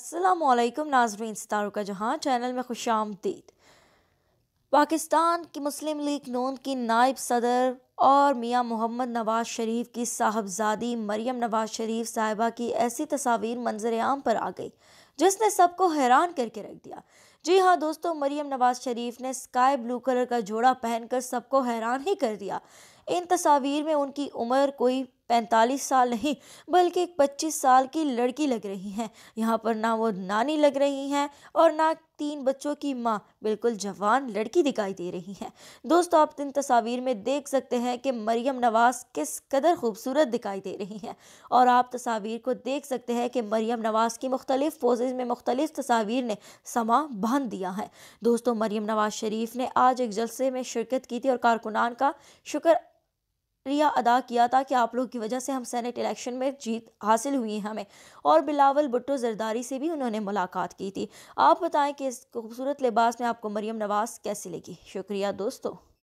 असलम नाजरीन सितारों का जहाँ चैनल में खुश आमदीद पाकिस्तान की मुस्लिम लीग नून की नायब सदर और मियां मोहम्मद नवाज शरीफ की साहबजादी मरियम नवाज शरीफ साहिबा की ऐसी तस्वीर मंजर आम पर आ गई जिसने सबको हैरान करके रख दिया जी हाँ दोस्तों मरियम नवाज शरीफ ने स्काई ब्लू कलर का जोड़ा पहनकर सबको हैरान ही कर दिया इन तस्वीर में उनकी उम्र कोई पैंतालीस साल नहीं बल्कि एक पच्चीस साल की लड़की लग रही हैं यहाँ पर ना वो नानी लग रही हैं और ना तीन बच्चों की माँ बिल्कुल जवान लड़की दिखाई दे रही हैं दोस्तों आप इन तस्वीर में देख सकते हैं कि मरियम नवाज़ किस कदर खूबसूरत दिखाई दे रही हैं और आप तस्वीर को देख सकते हैं कि मरियम नवाज़ की मुख्तलिफ़ पोजेज़ में मुख्तलिफ़ तस्वीर ने समा बांध दिया है दोस्तों मरियम नवाज़ शरीफ ने आज एक जलसे में शिरकत की थी और कारकुनान का शुक्र शुक्रिया अदा किया था कि आप लोग की वजह से हम सेनेट इलेक्शन में जीत हासिल हुई हमें और बिलावल भुट्टो जरदारी से भी उन्होंने मुलाकात की थी आप बताएं कि इस खूबसूरत लिबास में आपको मरियम नवाज कैसी लगी शुक्रिया दोस्तों